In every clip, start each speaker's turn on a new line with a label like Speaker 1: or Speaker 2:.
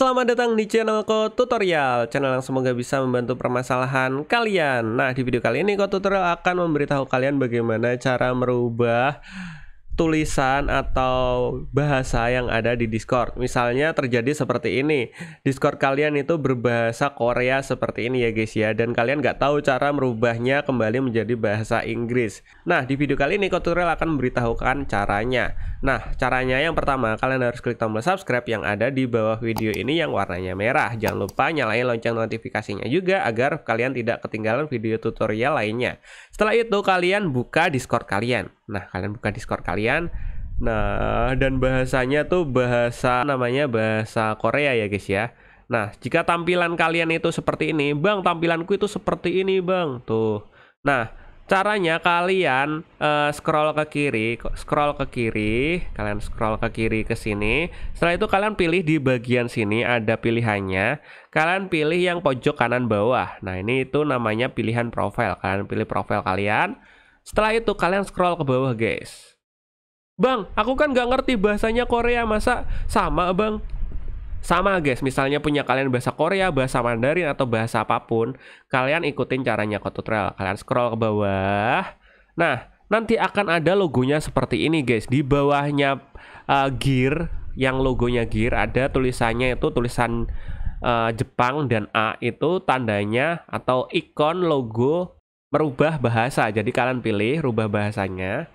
Speaker 1: Selamat datang di channel Ko tutorial Channel yang semoga bisa membantu permasalahan kalian Nah di video kali ini Ko Tutorial akan memberitahu kalian bagaimana cara merubah tulisan atau bahasa yang ada di Discord. Misalnya terjadi seperti ini. Discord kalian itu berbahasa Korea seperti ini ya guys ya. Dan kalian nggak tahu cara merubahnya kembali menjadi bahasa Inggris. Nah di video kali ini tutorial akan memberitahukan caranya. Nah caranya yang pertama kalian harus klik tombol subscribe yang ada di bawah video ini yang warnanya merah. Jangan lupa nyalain lonceng notifikasinya juga agar kalian tidak ketinggalan video tutorial lainnya. Setelah itu kalian buka Discord kalian. Nah, kalian buka Discord kalian. Nah, dan bahasanya tuh bahasa namanya bahasa Korea ya, guys ya. Nah, jika tampilan kalian itu seperti ini, Bang, tampilanku itu seperti ini, Bang. Tuh. Nah, caranya kalian uh, scroll ke kiri, scroll ke kiri, kalian scroll ke kiri ke sini. Setelah itu kalian pilih di bagian sini ada pilihannya. Kalian pilih yang pojok kanan bawah. Nah, ini itu namanya pilihan profil. Kalian pilih profil kalian. Setelah itu kalian scroll ke bawah guys. Bang, aku kan gak ngerti bahasanya Korea, masa sama bang? Sama guys, misalnya punya kalian bahasa Korea, bahasa Mandarin, atau bahasa apapun, kalian ikutin caranya ke tutorial. Kalian scroll ke bawah. Nah, nanti akan ada logonya seperti ini guys. Di bawahnya uh, gear, yang logonya gear, ada tulisannya itu tulisan uh, Jepang dan A itu tandanya atau ikon logo merubah bahasa. Jadi kalian pilih rubah bahasanya.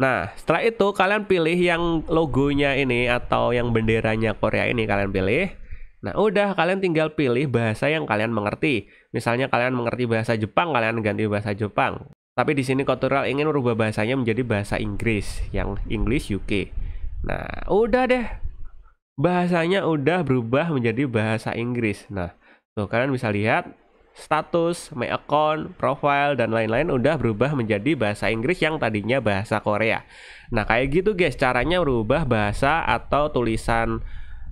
Speaker 1: Nah, setelah itu kalian pilih yang logonya ini atau yang benderanya Korea ini kalian pilih. Nah, udah kalian tinggal pilih bahasa yang kalian mengerti. Misalnya kalian mengerti bahasa Jepang, kalian ganti bahasa Jepang. Tapi di sini Kotoral ingin merubah bahasanya menjadi bahasa Inggris yang English UK. Nah, udah deh. Bahasanya udah berubah menjadi bahasa Inggris. Nah, tuh kalian bisa lihat status, my account, profile, dan lain-lain udah berubah menjadi bahasa Inggris yang tadinya bahasa Korea. Nah, kayak gitu guys, caranya berubah bahasa atau tulisan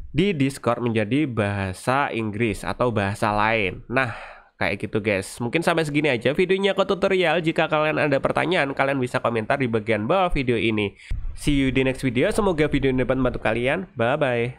Speaker 1: di Discord menjadi bahasa Inggris atau bahasa lain. Nah, kayak gitu guys. Mungkin sampai segini aja videonya ke tutorial. Jika kalian ada pertanyaan, kalian bisa komentar di bagian bawah video ini. See you di next video. Semoga video ini dapat membantu kalian. Bye-bye.